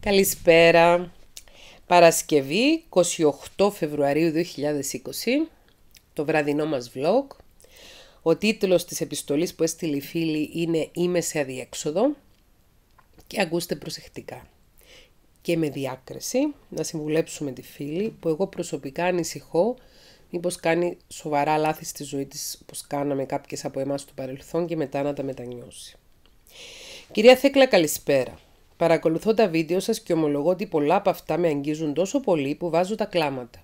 Καλησπέρα. Παρασκευή 28 Φεβρουαρίου 2020, το βραδινό μας vlog. Ο τίτλος της επιστολής που έστειλε η φίλη είναι «Είμαι σε αδιέξοδο» και ακούστε προσεκτικά. Και με διάκριση να συμβουλέψουμε τη φίλη που εγώ προσωπικά ανησυχώ μήπως κάνει σοβαρά λάθη στη ζωή της όπως κάναμε κάποιες από εμάς του παρελθόν και μετά να τα μετανιώσει. Κυρία Θέκλα καλησπέρα. Παρακολουθώ τα βίντεο σας και ομολογώ ότι πολλά από αυτά με αγγίζουν τόσο πολύ που βάζω τα κλάματα.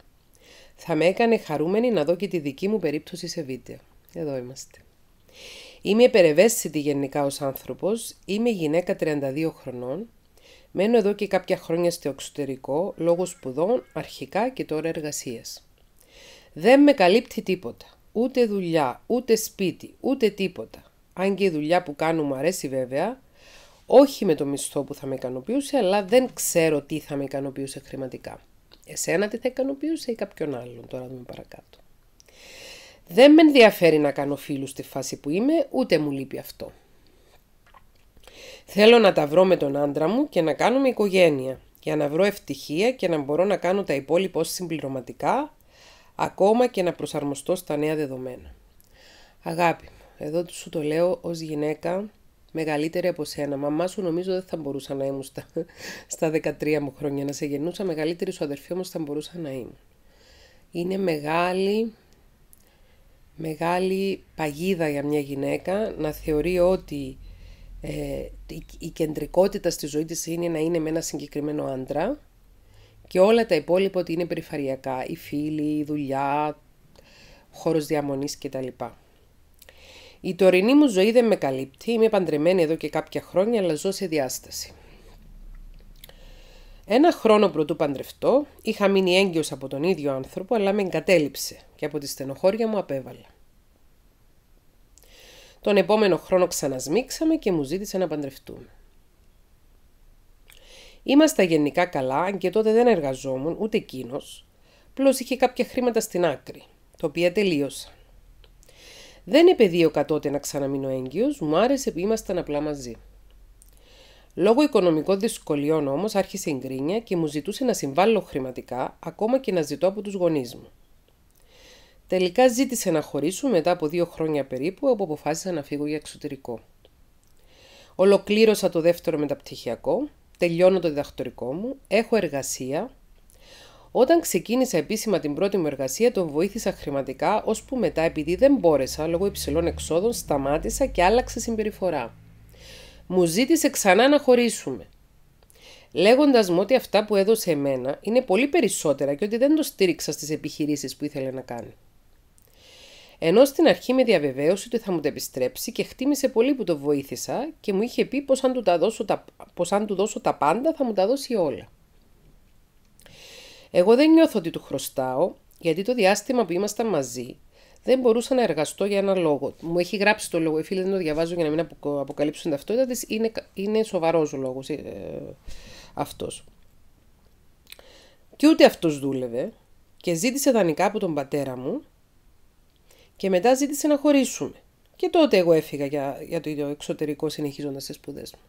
Θα με έκανε χαρούμενη να δω και τη δική μου περίπτωση σε βίντεο. Εδώ είμαστε. Είμαι υπερευαίσθητη γενικά ως άνθρωπος, είμαι γυναίκα 32 χρονών, μένω εδώ και κάποια χρόνια στο εξωτερικό, λόγω σπουδών, αρχικά και τώρα εργασίας. Δεν με καλύπτει τίποτα, ούτε δουλειά, ούτε σπίτι, ούτε τίποτα. Αν και η δουλειά που κάνω μου αρέσει βέβαια, όχι με το μισθό που θα με ικανοποιούσε, αλλά δεν ξέρω τι θα με ικανοποιούσε χρηματικά. Εσένα τι θα ικανοποιούσε ή κάποιον άλλον, τώρα δούμε παρακάτω. Δεν με ενδιαφέρει να κάνω φίλους στη φάση που είμαι, ούτε μου λείπει αυτό. Θέλω να τα βρω με τον άντρα μου και να κάνουμε οικογένεια, για να βρω ευτυχία και να μπορώ να κάνω τα υπόλοιπα ως συμπληρωματικά, ακόμα και να προσαρμοστώ στα νέα δεδομένα. Αγάπη μου, εδώ σου το λέω ως γυναίκα μεγαλύτερη από σένα. Μαμά σου νομίζω δεν θα μπορούσα να ήμουν στα, 13 μου χρόνια. Να σε γεννούσα μεγαλύτερη σου αδερφή όμως θα μπορούσα να είμαι. Είναι μεγάλη, μεγάλη παγίδα για μια γυναίκα να θεωρεί ότι ε, η κεντρικότητα στη ζωή της είναι να είναι με ένα συγκεκριμένο άντρα και όλα τα υπόλοιπα ότι είναι περιφαριακά, η φίλη, η δουλειά, χώρος διαμονής κτλ. Η τωρινή μου ζωή δεν με καλύπτει. Είμαι παντρεμένη εδώ και κάποια χρόνια, αλλά ζω σε διάσταση. Ένα χρόνο πρωτού παντρευτώ, είχα μείνει έγκυος από τον ίδιο άνθρωπο, αλλά με εγκατέλειψε και από τη στενοχώρια μου απέβαλα. Τον επόμενο χρόνο ξανασμίξαμε και μου ζήτησε να παντρευτούμε. Είμαστε γενικά καλά και τότε δεν εργαζόμουν ούτε εκείνος, πλώς είχε κάποια χρήματα στην άκρη, το οποία τελείωσαν. Δεν επεδίωκα τότε να ξαναμείνω έγκυος, μου άρεσε που ήμασταν απλά μαζί. Λόγω οικονομικών δυσκολιών όμως άρχισε η γκρίνια και μου ζητούσε να συμβάλλω χρηματικά, ακόμα και να ζητώ από τους γονείς μου. Τελικά ζήτησε να χωρίσω μετά από δύο χρόνια περίπου, όπου αποφάσισα να φύγω για εξωτερικό. Ολοκλήρωσα το δεύτερο μεταπτυχιακό, τελειώνω το διδακτορικό μου, έχω εργασία όταν ξεκίνησα επίσημα την πρώτη μου εργασία, τον βοήθησα χρηματικά, ώσπου μετά, επειδή δεν μπόρεσα λόγω υψηλών εξόδων, σταμάτησα και άλλαξε συμπεριφορά. Μου ζήτησε ξανά να χωρίσουμε. Λέγοντας μου ότι αυτά που έδωσε εμένα είναι πολύ περισσότερα και ότι δεν το στήριξα στις επιχειρήσεις που ήθελε να κάνει. Ενώ στην αρχή με διαβεβαίωσε ότι θα μου τα επιστρέψει και χτίμησε πολύ που το βοήθησα και μου είχε πει πως πως αν του δώσω τα πάντα θα μου τα δώσει όλα. Εγώ δεν νιώθω ότι του χρωστάω, γιατί το διάστημα που ήμασταν μαζί δεν μπορούσα να εργαστώ για ένα λόγο. Μου έχει γράψει το λόγο. Οι φίλοι δεν το διαβάζουν για να μην αποκαλύψουν την ταυτότητα της. Είναι, είναι σοβαρός ο λόγος ε, αυτός. Και ούτε αυτός δούλευε και ζήτησε δανεικά από τον πατέρα μου και μετά ζήτησε να χωρίσουμε. Και τότε εγώ έφυγα για, για το εξωτερικό συνεχίζοντας τις σπουδές μου.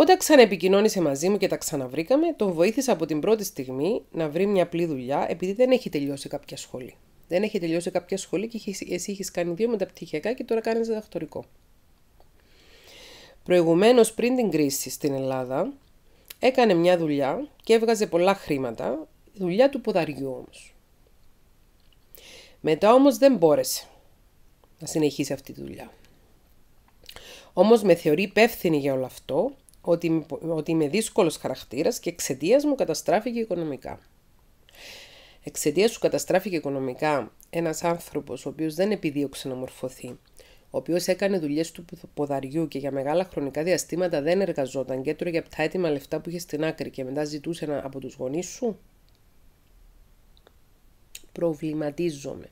Όταν ξαναεπικοινώνησε μαζί μου και τα ξαναβρήκαμε, τον βοήθησα από την πρώτη στιγμή να βρει μια απλή δουλειά, επειδή δεν έχει τελειώσει κάποια σχολή. Δεν έχει τελειώσει κάποια σχολή και εσύ έχεις κάνει δύο μεταπτυχιακά και τώρα κάνεις διδακτορικό. Προηγουμένως, πριν την κρίση στην Ελλάδα, έκανε μια δουλειά και έβγαζε πολλά χρήματα, δουλειά του ποδαριού όμως. Μετά όμως δεν μπόρεσε να συνεχίσει αυτή τη δουλειά. Όμως με θεωρεί υπεύθυνη για όλο αυτό ότι, ότι είμαι δύσκολος χαρακτήρας και εξαιτίας μου καταστράφηκε οικονομικά. Εξαιτίας σου καταστράφηκε οικονομικά ένας άνθρωπος ο οποίος δεν επιδίωξε να μορφωθεί, ο οποίος έκανε δουλειές του ποδαριού και για μεγάλα χρονικά διαστήματα δεν εργαζόταν και έτρωγε από τα έτοιμα λεφτά που είχε στην άκρη και μετά ζητούσε ένα από τους γονείς σου. Προβληματίζομαι.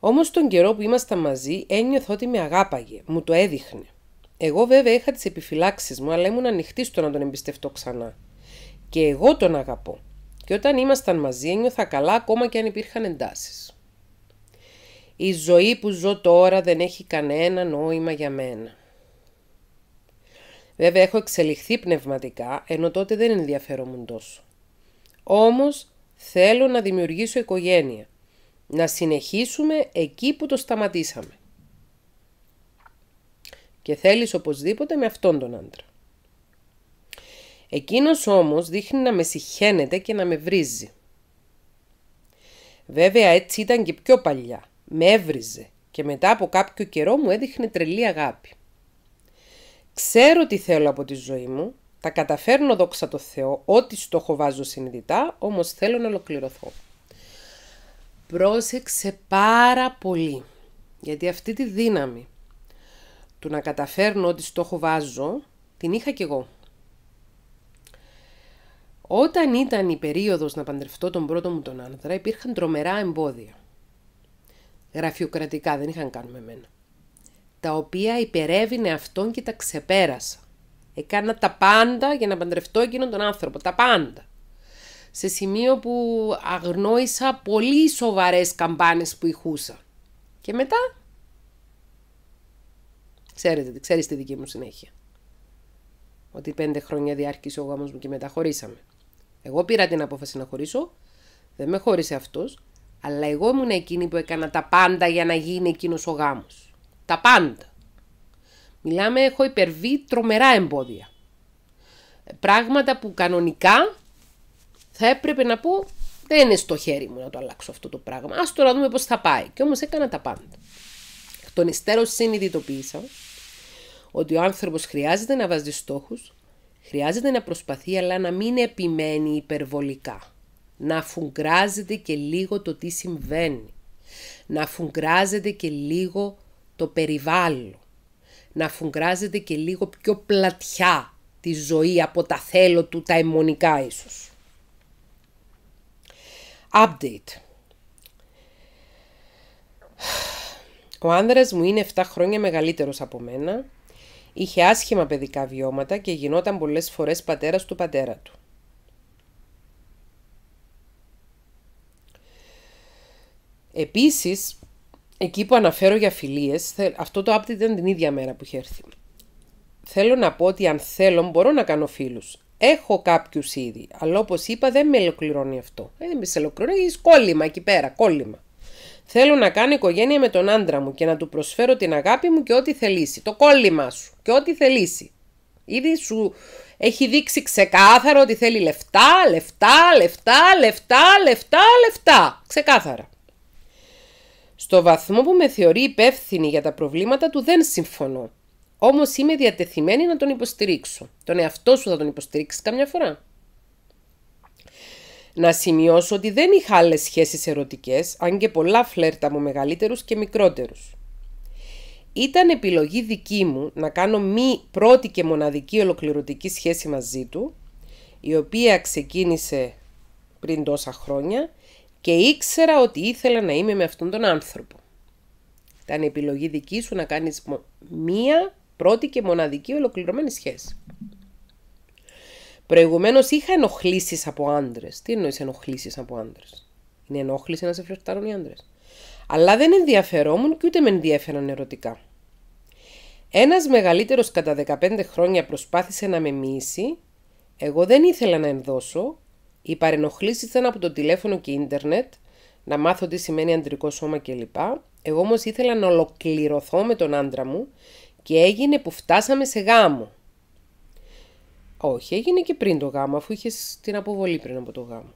Όμως τον καιρό που ήμασταν μαζί ένιωθα ότι με αγάπαγε, μου το έδειχνε. Εγώ βέβαια είχα τις επιφυλάξεις μου, αλλά ήμουν ανοιχτή στο να τον εμπιστευτώ ξανά. Και εγώ τον αγαπώ. Και όταν ήμασταν μαζί ένιωθα καλά ακόμα και αν υπήρχαν εντάσεις. Η ζωή που ζω τώρα δεν έχει κανένα νόημα για μένα. Βέβαια έχω εξελιχθεί πνευματικά, ενώ τότε δεν ενδιαφέρομουν τόσο. Όμως θέλω να δημιουργήσω οικογένεια. Να συνεχίσουμε εκεί που το σταματήσαμε και θέλεις οπωσδήποτε με αυτόν τον άντρα. Εκείνος όμως δείχνει να με συχαίνεται και να με βρίζει. Βέβαια έτσι ήταν και πιο παλιά. Με έβριζε και μετά από κάποιο καιρό μου έδειχνε τρελή αγάπη. Ξέρω τι θέλω από τη ζωή μου, τα καταφέρνω δόξα το Θεό ό,τι στόχο βάζω συνειδητά, όμως θέλω να ολοκληρωθώ. Πρόσεξε πάρα πολύ, γιατί αυτή τη δύναμη του να καταφέρνω ότι στόχο βάζω, την είχα κι εγώ. Όταν ήταν η περίοδος να παντρευτώ τον πρώτο μου τον άνδρα, υπήρχαν τρομερά εμπόδια. Γραφειοκρατικά δεν είχαν κάνει με μένα. Τα οποία υπερεύεινε αυτόν και τα ξεπέρασα. Έκανα τα πάντα για να παντρευτώ εκείνον τον άνθρωπο. Τα πάντα. Σε σημείο που αγνόησα πολύ σοβαρές καμπάνες που ηχούσα. Και μετά Ξέρετε, ξέρεις τη δική μου συνέχεια. Ότι πέντε χρόνια διάρκησε ο γάμος μου και μεταχωρήσαμε. χωρίσαμε. Εγώ πήρα την απόφαση να χωρίσω, δεν με χώρισε αυτός, αλλά εγώ ήμουν εκείνη που έκανα τα πάντα για να γίνει εκείνος ο γάμος. Τα πάντα. Μιλάμε, έχω υπερβεί τρομερά εμπόδια. Ε, πράγματα που κανονικά θα έπρεπε να πω δεν είναι στο χέρι μου να το αλλάξω αυτό το πράγμα. Ας το να δούμε πώς θα πάει. Και όμως έκανα τα πάντα. Τον υστέρο συνειδητοποίησα ότι ο άνθρωπος χρειάζεται να βάζει στόχους, χρειάζεται να προσπαθεί, αλλά να μην επιμένει υπερβολικά. Να αφουγκράζεται και λίγο το τι συμβαίνει. Να αφουγκράζεται και λίγο το περιβάλλον. Να αφουγκράζεται και λίγο πιο πλατιά τη ζωή από τα θέλω του τα αιμονικά ίσως. Update. Ο άνδρας μου είναι 7 χρόνια μεγαλύτερος από μένα, είχε άσχημα παιδικά βιώματα και γινόταν πολλές φορές πατέρας του πατέρα του. Επίσης, εκεί που αναφέρω για φιλίες, αυτό το άπτη ήταν την ίδια μέρα που είχε έρθει. Θέλω να πω ότι αν θέλω μπορώ να κάνω φίλους. Έχω κάποιους ήδη, αλλά όπως είπα δεν με ελοκληρώνει αυτό. Ε, δεν με σε ελοκληρώνει, κόλλημα εκεί πέρα, κόλλημα. Θέλω να κάνω οικογένεια με τον άντρα μου και να του προσφέρω την αγάπη μου και ό,τι θελήσει. Το κόλλημά σου και ό,τι θελήσει. Ήδη σου έχει δείξει ξεκάθαρο ότι θέλει λεφτά, λεφτά, λεφτά, λεφτά, λεφτά, λεφτά. Ξεκάθαρα. Στο βαθμό που με θεωρεί υπεύθυνη για τα προβλήματα του δεν συμφωνώ. Όμως είμαι διατεθειμένη να τον υποστηρίξω. Τον εαυτό σου θα τον υποστηρίξεις καμιά φορά. Να σημειώσω ότι δεν είχα άλλες σχέσεις ερωτικές, αν και πολλά φλέρτα μου μεγαλύτερους και μικρότερους. Ήταν επιλογή δική μου να κάνω μη πρώτη και μοναδική ολοκληρωτική σχέση μαζί του, η οποία ξεκίνησε πριν τόσα χρόνια και ήξερα ότι ήθελα να είμαι με αυτόν τον άνθρωπο. Ήταν επιλογή δική σου να κάνεις μία πρώτη και μοναδική ολοκληρωμένη σχέση. Προηγουμένως είχα ενοχλήσεις από άντρες. Τι εννοείς ενοχλήσεις από άντρες. Είναι ενόχληση να σε φλερτάρουν οι άντρες. Αλλά δεν ενδιαφερόμουν και ούτε με ενδιαφέραν ερωτικά. Ένας μεγαλύτερος κατά 15 χρόνια προσπάθησε να με μίσει, Εγώ δεν ήθελα να ενδώσω. Οι παρενοχλήσεις ήταν από το τηλέφωνο και ίντερνετ, να μάθω τι σημαίνει αντρικό σώμα κλπ. Εγώ όμως ήθελα να ολοκληρωθώ με τον άντρα μου και έγινε που φτάσαμε σε γάμο. Όχι, έγινε και πριν το γάμο, αφού είχες την αποβολή πριν από το γάμο.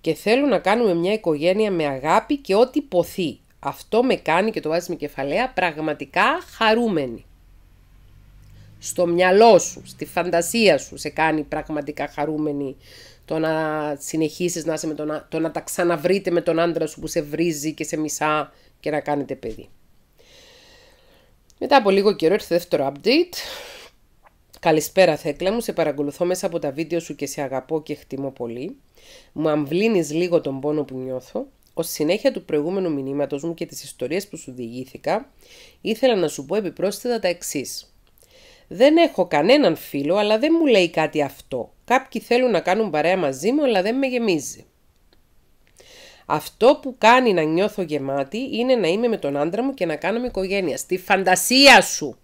Και θέλω να κάνουμε μια οικογένεια με αγάπη και ό,τι ποθεί. Αυτό με κάνει και το βάζεις με κεφαλαία πραγματικά χαρούμενη. Στο μυαλό σου, στη φαντασία σου σε κάνει πραγματικά χαρούμενη το να συνεχίσεις να είσαι με τον, το να τα ξαναβρείτε με τον άντρα σου που σε βρίζει και σε μισά και να κάνετε παιδί. Μετά από λίγο καιρό ήρθε δεύτερο update Καλησπέρα Θέκλα μου, σε παρακολουθώ μέσα από τα βίντεο σου και σε αγαπώ και χτιμώ πολύ. Μου αμβλύνεις λίγο τον πόνο που νιώθω. Ως συνέχεια του προηγούμενου μηνύματος μου και τις ιστορίες που σου διηγήθηκα, ήθελα να σου πω επιπρόσθετα τα εξής. Δεν έχω κανέναν φίλο, αλλά δεν μου λέει κάτι αυτό. Κάποιοι θέλουν να κάνουν παρέα μαζί μου, αλλά δεν με γεμίζει. Αυτό που κάνει να νιώθω γεμάτη είναι να είμαι με τον άντρα μου και να κάνουμε οικογένεια. Στη φαντασία σου!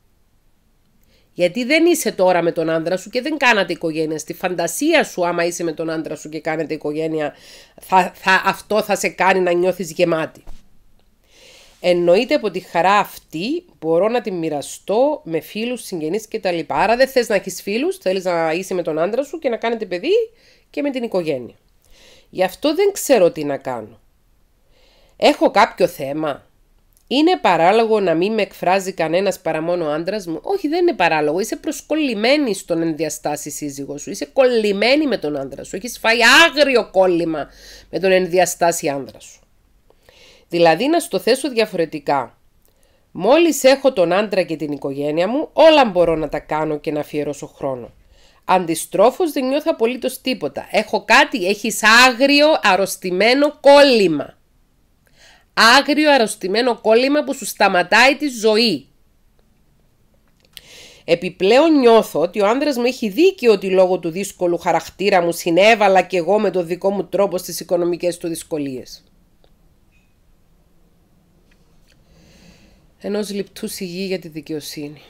Γιατί δεν είσαι τώρα με τον άντρα σου και δεν κάνατε οικογένεια. Στη φαντασία σου, άμα είσαι με τον άντρα σου και κάνετε οικογένεια, θα, θα, αυτό θα σε κάνει να νιώθεις γεμάτη. Εννοείται από τη χαρά αυτή μπορώ να τη μοιραστώ με φίλους, συγγενείς κτλ. Άρα δεν θες να έχεις φίλους, θέλεις να είσαι με τον άντρα σου και να κάνετε παιδί και με την οικογένεια. Γι' αυτό δεν ξέρω τι να κάνω. Έχω κάποιο θέμα. Είναι παράλογο να μην με εκφράζει κανένας παρά μόνο άντρας μου. Όχι, δεν είναι παράλογο. Είσαι προσκολλημένη στον ενδιαστάσει σύζυγός σου. Είσαι κολλημένη με τον άντρα σου. Έχεις φάει άγριο κόλλημα με τον ενδιαστάσει άντρα σου. Δηλαδή, να στο θέσω διαφορετικά. Μόλις έχω τον άντρα και την οικογένεια μου, όλα μπορώ να τα κάνω και να αφιερώσω χρόνο. Αντιστρόφως, δεν νιώθω απολύτως τίποτα. Έχω κάτι, έχεις άγριο αρρωστημένο κόλλημα άγριο αρρωστημένο κόλλημα που σου σταματάει τη ζωή. Επιπλέον νιώθω ότι ο άνδρας μου έχει δίκιο ότι λόγω του δύσκολου χαρακτήρα μου συνέβαλα και εγώ με τον δικό μου τρόπο στις οικονομικές του δυσκολίες. Ενός λιπτού σιγή για τη δικαιοσύνη.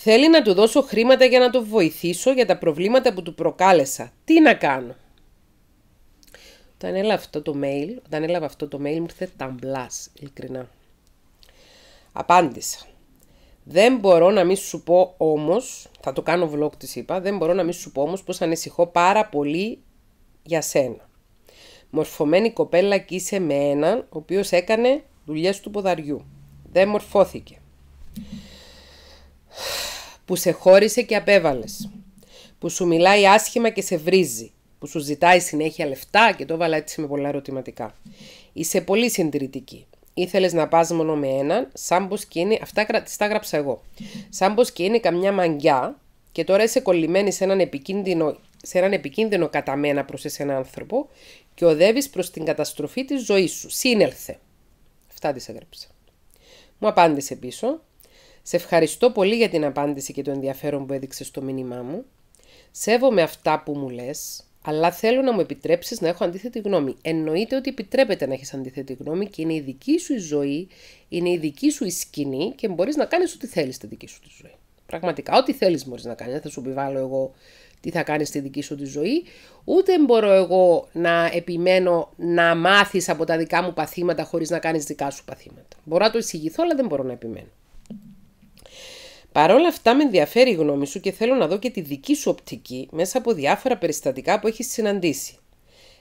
Θέλει να του δώσω χρήματα για να το βοηθήσω για τα προβλήματα που του προκάλεσα. Τι να κάνω. Όταν έλαβα αυτό το mail, όταν έλαβα το mail μου ήρθε ταμπλάς, ειλικρινά. Απάντησα. Δεν μπορώ να μη σου πω όμως, θα το κάνω vlog της είπα, δεν μπορώ να μη σου πω όμως πως ανησυχώ πάρα πολύ για σένα. Μορφωμένη κοπέλα και είσαι με έναν, ο οποίος έκανε δουλειές του ποδαριού. Δεν μορφώθηκε. Που σε χώρισε και απέβαλες. Που σου μιλάει άσχημα και σε βρίζει που σου ζητάει συνέχεια λεφτά και το έβαλα έτσι με πολλά ερωτηματικά. Είσαι πολύ συντηρητική. Ήθελες να πας μόνο με έναν, σαν πως και είναι. Αυτά τις τα έγραψα εγώ. Σαν πως και είναι καμιά μαγκιά και τώρα είσαι κολλημένη σε έναν επικίνδυνο, σε έναν επικίνδυνο καταμένα προ έναν άνθρωπο και οδεύεις προς την καταστροφή της ζωής σου. Σύνελθε. Αυτά τη έγραψα. Μου απάντησε πίσω. Σε ευχαριστώ πολύ για την απάντηση και το ενδιαφέρον που έδειξες στο μήνυμά μου. Σέβομαι αυτά που μου λες, αλλά θέλω να μου επιτρέψεις να έχω αντίθετη γνώμη. Εννοείται ότι επιτρέπεται να έχεις αντίθετη γνώμη και είναι η δική σου η ζωή, είναι η δική σου η σκηνή και μπορείς να κάνεις ό,τι θέλεις στη δική σου τη ζωή. Πραγματικά, ό,τι θέλεις μπορείς να κάνεις. Δεν θα σου επιβάλλω εγώ τι θα κάνεις στη δική σου τη ζωή. Ούτε μπορώ εγώ να επιμένω να μάθεις από τα δικά μου παθήματα χωρίς να κάνεις δικά σου παθήματα. Μπορώ να το εισηγηθώ, αλλά δεν μπορώ να επιμένω. Παρ' όλα αυτά με ενδιαφέρει η γνώμη σου και θέλω να δω και τη δική σου οπτική μέσα από διάφορα περιστατικά που έχεις συναντήσει.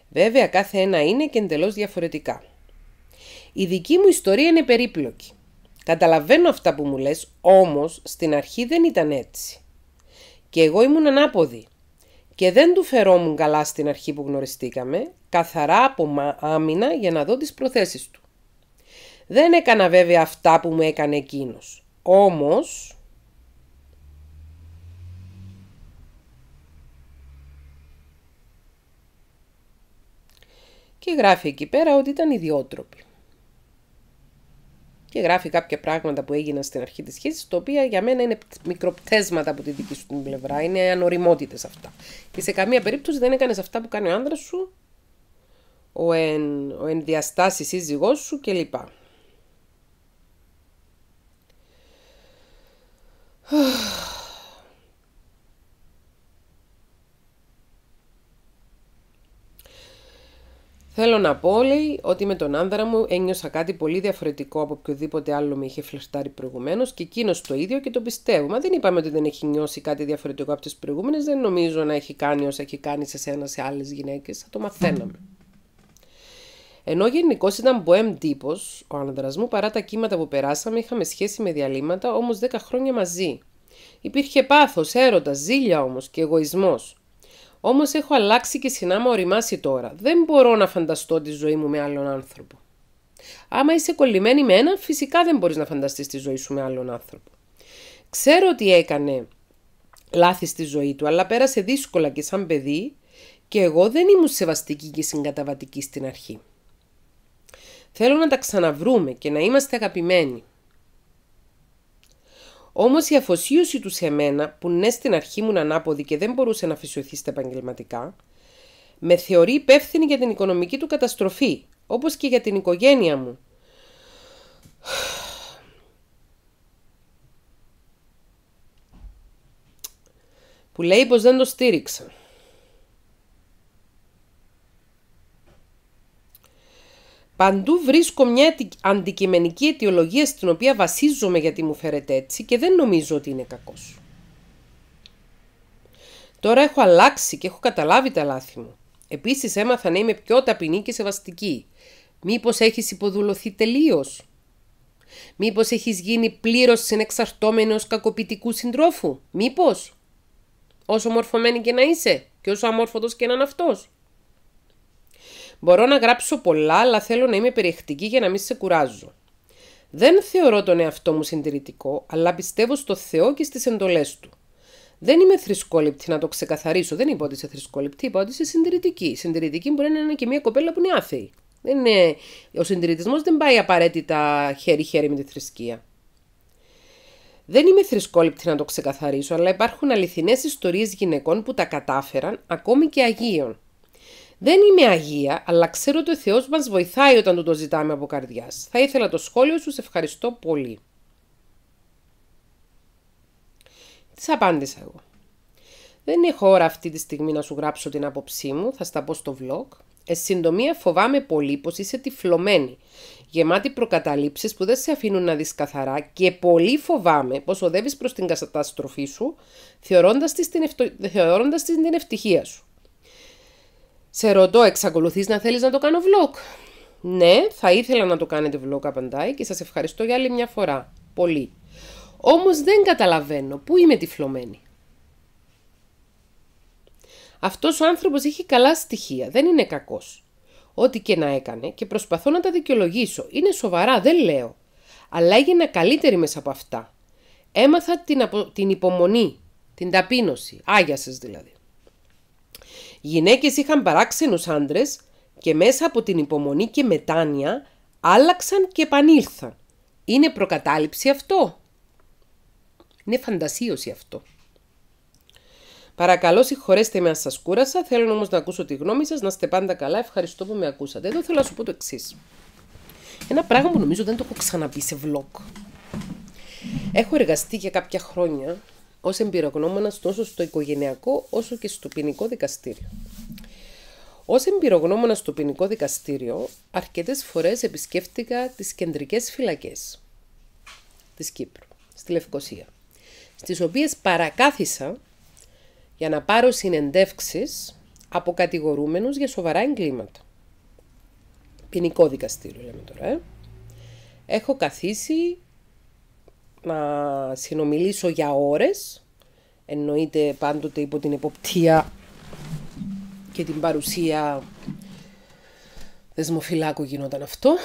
Βέβαια κάθε ένα είναι και εντελώς διαφορετικά. Η δική μου ιστορία είναι περίπλοκη. Καταλαβαίνω αυτά που μου λες, όμως στην αρχή δεν ήταν έτσι. Και εγώ ήμουν ανάποδη. Και δεν του φερόμουν καλά στην αρχή που γνωριστήκαμε, καθαρά από άμυνα για να δω τις προθέσεις του. Δεν έκανα βέβαια αυτά που μου έκανε εκείνος. Όμως, και γράφει εκεί πέρα ότι ήταν ιδιότροπη. Και γράφει κάποια πράγματα που έγιναν στην αρχή της σχέσης, τα οποία για μένα είναι μικροπτέσματα από τη δική σου πλευρά, είναι ανοριμότητες αυτά. Και σε καμία περίπτωση δεν έκανες αυτά που κάνει ο άνδρας σου, ο, εν, ο ενδιαστάσεις σύζυγός σου κλπ. Θέλω να πω, λέει, ότι με τον άνδρα μου ένιωσα κάτι πολύ διαφορετικό από οποιοδήποτε άλλο με είχε φλερτάρει προηγουμένως και εκείνος το ίδιο και το πιστεύω. Μα δεν είπαμε ότι δεν έχει νιώσει κάτι διαφορετικό από τις προηγούμενες. Δεν νομίζω να έχει κάνει όσα έχει κάνει σε σένα σε άλλες γυναίκες. Θα το μαθαίναμε. Ενώ γενικώς ήταν μποέμ τύπος, ο άνδρας μου παρά τα κύματα που περάσαμε είχαμε σχέση με διαλύματα, όμως 10 χρόνια μαζί. Υπήρχε πάθος, έρωτας, ζήλια όμως και εγωισμός. Όμως έχω αλλάξει και συνάμα οριμάσει τώρα. Δεν μπορώ να φανταστώ τη ζωή μου με άλλον άνθρωπο. Άμα είσαι κολλημένη με ένα, φυσικά δεν μπορείς να φανταστείς τη ζωή σου με άλλον άνθρωπο. Ξέρω ότι έκανε λάθη στη ζωή του, αλλά πέρασε δύσκολα και σαν παιδί και εγώ δεν ήμουν σεβαστική και συγκαταβατική στην αρχή. Θέλω να τα ξαναβρούμε και να είμαστε αγαπημένοι. Όμως η αφοσίωση του σε μένα, που ναι στην αρχή μου ανάποδη και δεν μπορούσε να αφοσιωθεί στα επαγγελματικά, με θεωρεί υπεύθυνη για την οικονομική του καταστροφή, όπως και για την οικογένεια μου. Που λέει πως δεν το στήριξα. Παντού βρίσκω μια αντικειμενική αιτιολογία στην οποία βασίζομαι γιατί μου φέρετε έτσι και δεν νομίζω ότι είναι κακός. Τώρα έχω αλλάξει και έχω καταλάβει τα λάθη μου. Επίσης έμαθα να είμαι πιο ταπεινή και σεβαστική. Μήπως έχεις υποδουλωθεί τελείως. Μήπως έχεις γίνει πλήρως συνεξαρτώμενος κακοποιητικού συντρόφου. Μήπως. Όσο μορφωμένη και να είσαι και όσο αμόρφωτος και να είναι αυτός. Μπορώ να γράψω πολλά, αλλά θέλω να είμαι περιεκτική για να μην σε κουράζω. Δεν θεωρώ τον εαυτό μου συντηρητικό, αλλά πιστεύω στο Θεό και στις εντολές του. Δεν είμαι θρησκόληπτη, να το ξεκαθαρίσω. Δεν είπα ότι είσαι θρησκόληπτη, είπα ότι είσαι συντηρητική. Συντηρητική μπορεί να είναι και μια κοπέλα που είναι άθεη. είναι... Ο συντηρητισμός δεν πάει απαραίτητα χέρι-χέρι με τη θρησκεία. Δεν είμαι θρησκόληπτη να το ξεκαθαρίσω, αλλά υπάρχουν αληθινές ιστορίες γυναικών που τα κατάφεραν, ακόμη και αγίων. Δεν είμαι Αγία, αλλά ξέρω ότι ο Θεός μας βοηθάει όταν του το ζητάμε από καρδιάς. Θα ήθελα το σχόλιο σου, σε ευχαριστώ πολύ. Τις απάντησα εγώ. Δεν έχω ώρα αυτή τη στιγμή να σου γράψω την άποψή μου, θα στα πω στο vlog. Εσύντομια συντομία φοβάμαι πολύ πως είσαι τυφλωμένη, γεμάτη προκαταλήψεις που δεν σε αφήνουν να δεις καθαρά και πολύ φοβάμαι πως οδεύεις προς την καταστροφή σου, θεωρώντας, θεωρώντας την ευτυχία σου. Σε ρωτώ, εξακολουθείς να θέλεις να το κάνω vlog. Ναι, θα ήθελα να το κάνετε vlog, απαντάει και σας ευχαριστώ για άλλη μια φορά. Πολύ. Όμως δεν καταλαβαίνω πού είμαι τυφλωμένη. Αυτός ο άνθρωπος έχει καλά στοιχεία, δεν είναι κακός. Ό,τι και να έκανε και προσπαθώ να τα δικαιολογήσω. Είναι σοβαρά, δεν λέω. Αλλά έγινα καλύτερη μέσα από αυτά. Έμαθα την, την υπομονή, την ταπείνωση. σας δηλαδή. Γυναίκες είχαν παράξενους άντρες και μέσα από την υπομονή και μετάνοια άλλαξαν και επανήλθαν. Είναι προκατάληψη αυτό. Είναι φαντασίωση αυτό. Παρακαλώ, συγχωρέστε με αν σας κούρασα. Θέλω όμως να ακούσω τη γνώμη σας, να είστε πάντα καλά. Ευχαριστώ που με ακούσατε. Εδώ θέλω να σου πω το εξής. Ένα πράγμα που νομίζω δεν το έχω ξαναπεί σε vlog. Έχω εργαστεί για κάποια χρόνια ως εμπειρογνώμονα, τόσο στο οικογενειακό όσο και στο ποινικό δικαστήριο. Ως εμπειρογνώμονα στο ποινικό δικαστήριο, αρκετές φορές επισκέφτηκα τις κεντρικές φυλακές της Κύπρου, στη Λευκοσία, στις οποίες παρακάθισα για να πάρω συνεντεύξεις από κατηγορούμενους για σοβαρά εγκλήματα. Ποινικό δικαστήριο λέμε τώρα. Ε. Έχω καθίσει να συνομιλήσω για ώρες, εννοείται πάντοτε υπό την εποπτεία και την παρουσία δεσμοφυλάκου γινόταν αυτό,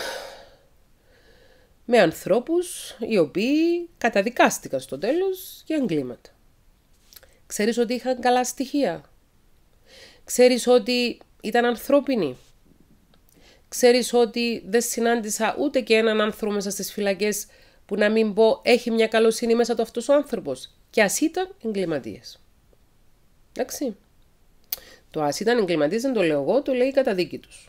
με ανθρώπους οι οποίοι καταδικάστηκαν στο τέλος για εγκλήματα. Ξέρεις ότι είχαν καλά στοιχεία. Ξέρεις ότι ήταν ανθρώπινοι. Ξέρεις ότι δεν συνάντησα ούτε και έναν άνθρωπο μέσα στις φυλακές που να μην πω έχει μια καλοσύνη μέσα του αυτός ο άνθρωπος. Και ας ήταν εγκληματίας. Εντάξει. Το ας ήταν εγκληματίας δεν το λέω εγώ, το λέει η καταδίκη τους.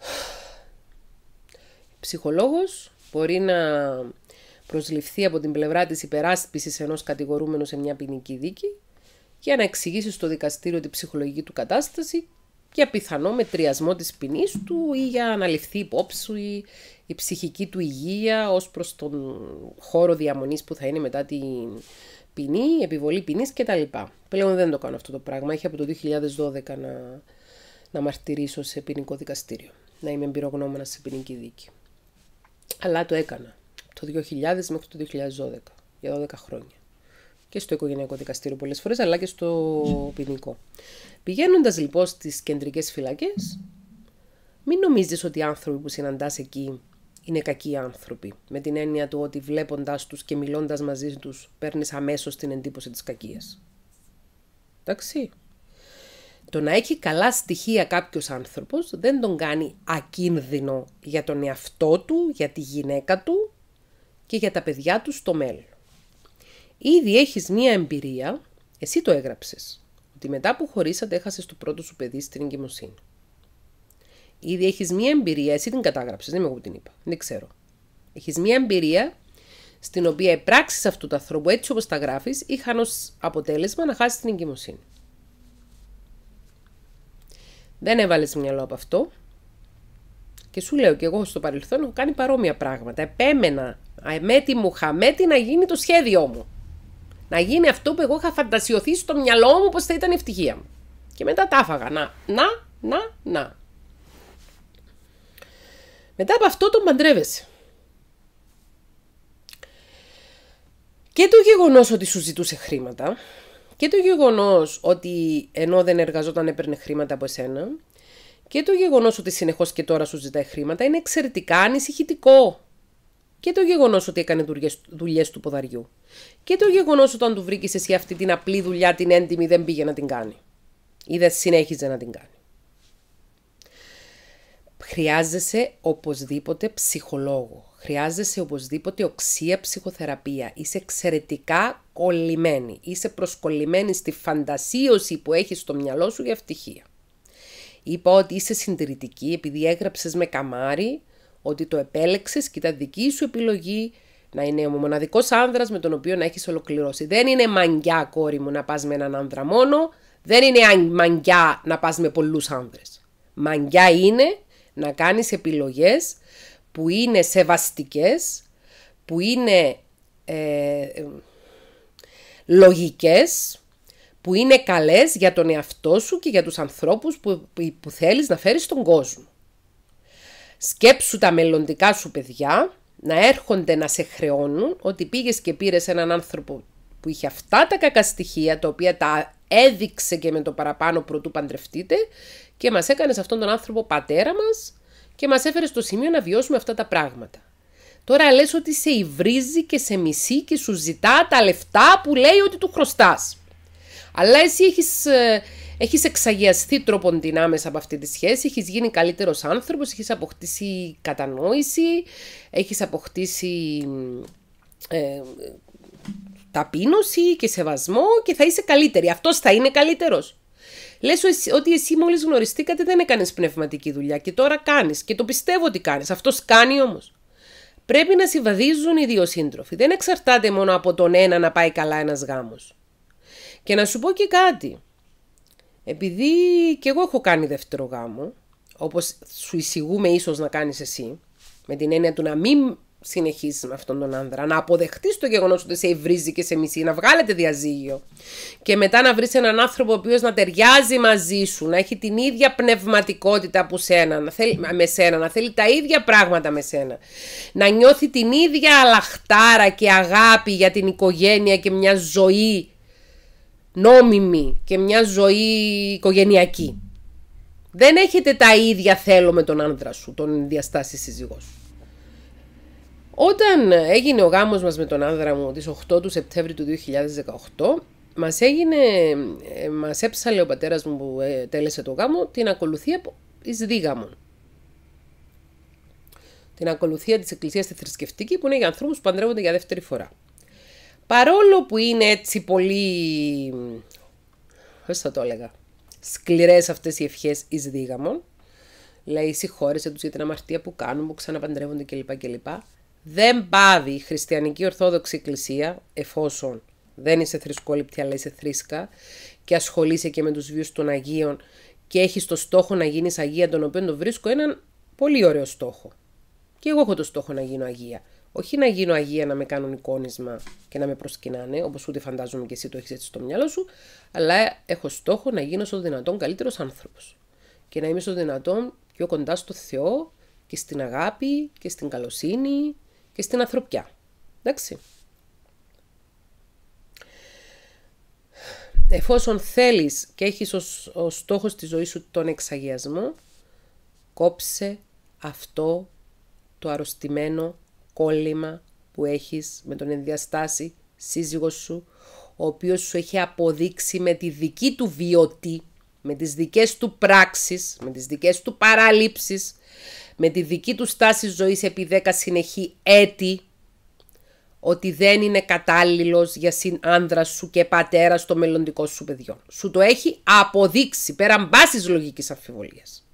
Ψυχολόγος μπορεί να προσληφθεί από την πλευρά της υπεράσπισης ενός κατηγορούμενου σε μια ποινική δίκη για να εξηγήσει στο δικαστήριο την ψυχολογική του κατάσταση για πιθανό μετριασμό της ποινής του ή για να ληφθεί υπόψη η, η ψυχική του υγεία ως προς τον χώρο διαμονής που θα είναι μετά την ποινή, επιβολή ποινής κτλ. Πλέον δεν το κάνω αυτό το πράγμα. Έχει από το 2012 να, να μαρτυρήσω σε ποινικό δικαστήριο, να είμαι εμπειρογνώμενα σε ποινική δίκη. Αλλά το έκανα το 2000 μέχρι το 2012, για 12 χρόνια και στο οικογενειακό δικαστήριο πολλές φορές, αλλά και στο ποινικό. Πηγαίνοντας λοιπόν στις κεντρικές φυλακές, μην νομίζεις ότι οι άνθρωποι που συναντάς εκεί είναι κακοί άνθρωποι. Με την έννοια του ότι βλέποντας τους και μιλώντας μαζί τους, παίρνεις αμέσως την εντύπωση της κακίας. Εντάξει. Το να έχει καλά στοιχεία κάποιος άνθρωπος δεν τον κάνει ακίνδυνο για τον εαυτό του, για τη γυναίκα του και για τα παιδιά του στο μέλλον. Ήδη έχεις μία εμπειρία, εσύ το εγραψε ότι μετά που χωρίσατε εχασε το πρώτο σου παιδί στην εγκυμοσύνη. Ήδη εχει μία εμπειρία, εσύ την κατάγραψες, δεν είμαι εγώ που την είπα, δεν ξέρω. Έχεις μία εμπειρία στην οποία οι πράξει αυτού του ανθρώπου, έτσι όπως τα γράφεις, είχαν ως αποτέλεσμα να χάσεις την εγκυμοσύνη. Δεν έβαλες μυαλό από αυτό. Και σου λέω και εγώ στο παρελθόν έχω κάνει παρόμοια πράγματα. Επέμενα, αμέτη μου, χαμέτη να γίνει το σχέδιό μου. Να γίνει αυτό που εγώ είχα φαντασιωθεί στο μυαλό μου πως θα ήταν η ευτυχία μου. Και μετά τα άφαγα. Να, να, να, να. Μετά από αυτό τον παντρεύεσαι. Και το γεγονός ότι σου ζητούσε χρήματα και το γεγονός ότι ενώ δεν εργαζόταν έπαιρνε χρήματα από εσένα και το γεγονός ότι συνεχώς και τώρα σου ζητάει χρήματα είναι εξαιρετικά ανησυχητικό και το γεγονός ότι έκανε δουλειές του ποδαριού. Και το γεγονός ότι όταν του βρήκε εσύ αυτή την απλή δουλειά, την έντιμη, δεν πήγε να την κάνει. Ή δεν συνέχιζε να την κάνει. Χρειάζεσαι οπωσδήποτε ψυχολόγο. Χρειάζεσαι οπωσδήποτε οξία ψυχοθεραπεία. Είσαι εξαιρετικά κολλημένη. Είσαι προσκολλημένη στη φαντασίωση που έχεις στο μυαλό σου για ευτυχία. Είπα ότι είσαι συντηρητική επειδή έγραψες με καμάρι ότι το επέλεξες και ήταν δική σου επιλογή να είναι ο μοναδικός άνδρας με τον οποίο να έχεις ολοκληρώσει. Δεν είναι μαγκιά, κόρη μου, να πας με έναν άνδρα μόνο. Δεν είναι μαγκιά να πας με πολλούς άνδρες. Μαγκιά είναι να κάνεις επιλογές που είναι σεβαστικές, που είναι ε, λογικές, που είναι καλές για τον εαυτό σου και για τους ανθρώπους που, που, που θέλεις να φέρεις στον κόσμο. Σκέψου τα μελλοντικά σου παιδιά να έρχονται να σε χρεώνουν ότι πήγες και πήρες έναν άνθρωπο που είχε αυτά τα κακά στοιχεία, τα οποία τα έδειξε και με το παραπάνω προτού παντρευτείτε και μας έκανες αυτόν τον άνθρωπο πατέρα μας και μας έφερες στο σημείο να βιώσουμε αυτά τα πράγματα. Τώρα λες ότι σε υβρίζει και σε μισεί και σου ζητά τα λεφτά που λέει ότι του χρωστάς. Αλλά εσύ έχεις ε, έχεις εξαγιαστεί την άμεσα από αυτή τη σχέση, έχεις γίνει καλύτερος άνθρωπος, έχεις αποκτήσει κατανόηση, έχεις αποκτήσει ε, ταπείνωση και σεβασμό και θα είσαι καλύτερη. Αυτός θα είναι καλύτερος. Λες ότι εσύ μόλις γνωριστήκατε δεν έκανες πνευματική δουλειά και τώρα κάνεις και το πιστεύω ότι κάνεις. Αυτός κάνει όμως. Πρέπει να συμβαδίζουν οι δύο σύντροφοι. Δεν εξαρτάται μόνο από τον ένα να πάει καλά ένας γάμος. Και να σου πω και κάτι. Επειδή και εγώ έχω κάνει δεύτερο γάμο, όπως σου εισηγούμε ίσως να κάνεις εσύ, με την έννοια του να μην συνεχίσεις με αυτόν τον άνδρα, να αποδεχτείς το γεγονός ότι σε βρίζει και σε μισεί, να βγάλετε διαζύγιο. Και μετά να βρεις έναν άνθρωπο ο οποίος να ταιριάζει μαζί σου, να έχει την ίδια πνευματικότητα που να θέλει, με σένα, να θέλει τα ίδια πράγματα με σένα. Να νιώθει την ίδια αλαχτάρα και αγάπη για την οικογένεια και μια ζωή νόμιμη και μια ζωή οικογενειακή. Δεν έχετε τα ίδια θέλω με τον άντρα σου, τον διαστάσεις σύζυγός σου. Όταν έγινε ο γάμος μας με τον άνδρα μου τις 8 του Σεπτέμβρη του 2018, μας έγινε, ε, μας έψαλε ο πατέρας μου που ε, τέλεσε το γάμο την ακολουθία εις δίγαμων. Την ακολουθία της Εκκλησίας τη θρησκευτική που είναι για ανθρώπους που παντρεύονται για δεύτερη φορά παρόλο που είναι έτσι πολύ, πώς θα το έλεγα, σκληρές αυτές οι ευχές εις δίγαμον, λέει συγχώρεσε τους για την αμαρτία που κάνουν, που ξαναπαντρεύονται κλπ. κλπ. Δεν πάβει η χριστιανική ορθόδοξη εκκλησία, εφόσον δεν είσαι θρησκόληπτη αλλά είσαι θρήσκα και ασχολείσαι και με τους βίους των Αγίων και έχεις το στόχο να γίνεις Αγία, τον οποίο το βρίσκω έναν πολύ ωραίο στόχο. Και εγώ έχω το στόχο να γίνω Αγία. Όχι να γίνω Αγία να με κάνουν εικόνισμα και να με προσκυνάνε, όπως ούτε φαντάζομαι και εσύ το έχεις έτσι στο μυαλό σου, αλλά έχω στόχο να γίνω στο δυνατόν καλύτερος άνθρωπος. Και να είμαι στο δυνατόν πιο κοντά στο Θεό και στην αγάπη και στην καλοσύνη και στην ανθρωπιά. Εντάξει. Εφόσον θέλεις και έχεις ως, στόχο στόχος ζωή ζωής σου τον εξαγιασμό, κόψε αυτό το αρρωστημένο κόλλημα που έχεις με τον ενδιαστάση σύζυγό σου, ο οποίος σου έχει αποδείξει με τη δική του βιωτή, με τις δικές του πράξεις, με τις δικές του παράληψεις, με τη δική του στάση ζωής επί δέκα συνεχή έτη, ότι δεν είναι κατάλληλος για άνδρα σου και πατέρα στο μελλοντικό σου παιδιό. Σου το έχει αποδείξει πέραν βάσης λογικής αμφιβολίας.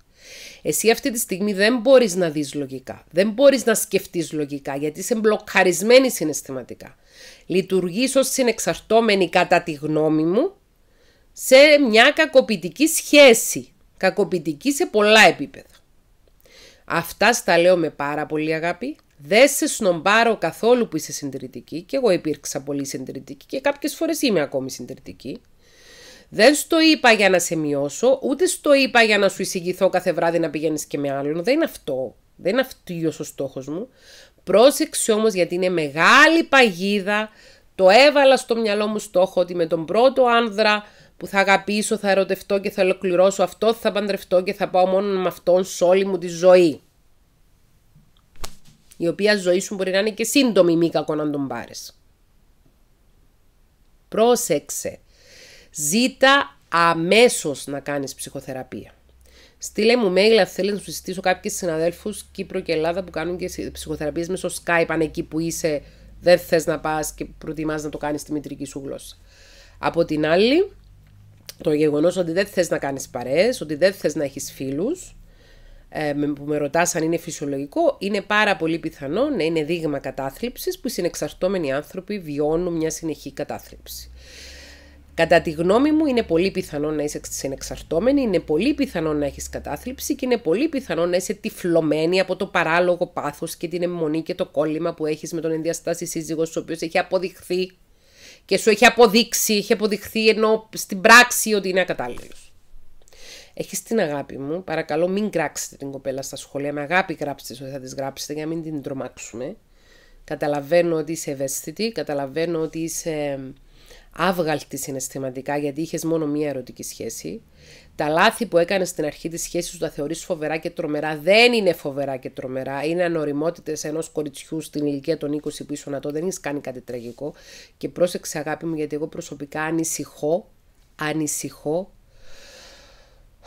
Εσύ αυτή τη στιγμή δεν μπορείς να δεις λογικά. Δεν μπορείς να σκεφτείς λογικά, γιατί είσαι μπλοκαρισμένη συναισθηματικά. Λειτουργείς ως συνεξαρτώμενη, κατά τη γνώμη μου, σε μια κακοποιητική σχέση. Κακοποιητική σε πολλά επίπεδα. Αυτά στα λέω με πάρα πολύ αγάπη. Δεν σε σνομπάρω καθόλου που είσαι συντηρητική και εγώ υπήρξα πολύ συντηρητική και κάποιες φορές είμαι ακόμη συντηρητική. Δεν στο είπα για να σε μειώσω, ούτε στο είπα για να σου εισηγηθώ κάθε βράδυ να πηγαίνεις και με άλλον. Δεν είναι αυτό. Δεν είναι αυτό ο στόχος μου. Πρόσεξε όμως γιατί είναι μεγάλη παγίδα. Το έβαλα στο μυαλό μου στόχο ότι με τον πρώτο άνδρα που θα αγαπήσω, θα ερωτευτώ και θα ολοκληρώσω αυτό, θα παντρευτώ και θα πάω μόνο με αυτόν σε όλη μου τη ζωή. Η οποία ζωή σου μπορεί να είναι και σύντομη μη κακό να τον πάρεις. Πρόσεξε. Ζήτα αμέσως να κάνεις ψυχοθεραπεία. Στείλε μου mail αν θέλεις να σου συζητήσω κάποιους συναδέλφους Κύπρο και Ελλάδα που κάνουν και ψυχοθεραπείε μέσω Skype, αν εκεί που είσαι δεν θες να πά και προτιμάς να το κάνεις στη μητρική σου γλώσσα. Από την άλλη, το γεγονός ότι δεν θες να κάνεις παρέες, ότι δεν θες να έχεις φίλους, ε, που με ρωτάς αν είναι φυσιολογικό, είναι πάρα πολύ πιθανό να είναι δείγμα κατάθλιψης που οι συνεξαρτώμενοι άνθρωποι βιώνουν μια συνεχή κατάθλιψη. Κατά τη γνώμη μου είναι πολύ πιθανό να είσαι συνεξαρτώμενη, είναι πολύ πιθανό να έχεις κατάθλιψη και είναι πολύ πιθανό να είσαι τυφλωμένη από το παράλογο πάθος και την αιμονή και το κόλλημα που έχεις με τον ενδιαστάσει σύζυγος, ο οποίος έχει αποδειχθεί και σου έχει αποδείξει, έχει αποδειχθεί ενώ στην πράξη ότι είναι ακατάλληλος. Έχεις την αγάπη μου. Παρακαλώ, μην κράξετε την κοπέλα στα σχολεία. Με αγάπη γράψτε ότι θα της γράψετε για να μην την τρομάξουμε. Καταλαβαίνω ότι είσαι ευαίσθητη. Καταλαβαίνω ότι είσαι άβγαλτη συναισθηματικά γιατί είχες μόνο μία ερωτική σχέση. Τα λάθη που έκανες στην αρχή της σχέσης σου τα θεωρείς φοβερά και τρομερά. Δεν είναι φοβερά και τρομερά. Είναι ανοριμότητες ενός κοριτσιού στην ηλικία των 20 που να το. Δεν έχεις κάνει κάτι τραγικό. Και πρόσεξε, αγάπη μου, γιατί εγώ προσωπικά ανησυχώ, ανησυχώ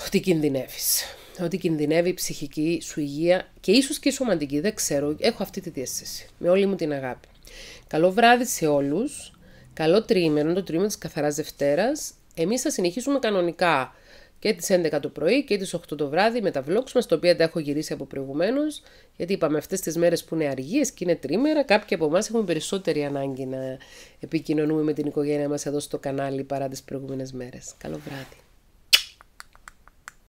ότι κινδυνεύεις. Ότι κινδυνεύει η ψυχική σου υγεία και ίσως και η σωματική. Δεν ξέρω. Έχω αυτή τη Με όλη μου την αγάπη. Καλό βράδυ σε όλους καλό τρίμηνο, το τρίμηνο της καθαράς Δευτέρας. Εμείς θα συνεχίσουμε κανονικά και τις 11 το πρωί και τις 8 το βράδυ με τα vlogs μας, τα οποία τα έχω γυρίσει από προηγουμένως, γιατί είπαμε αυτές τις μέρες που είναι αργίες και είναι τρίμερα, κάποιοι από εμάς έχουμε περισσότερη ανάγκη να επικοινωνούμε με την οικογένεια μας εδώ στο κανάλι παρά τις προηγούμενες μέρες. Καλό βράδυ.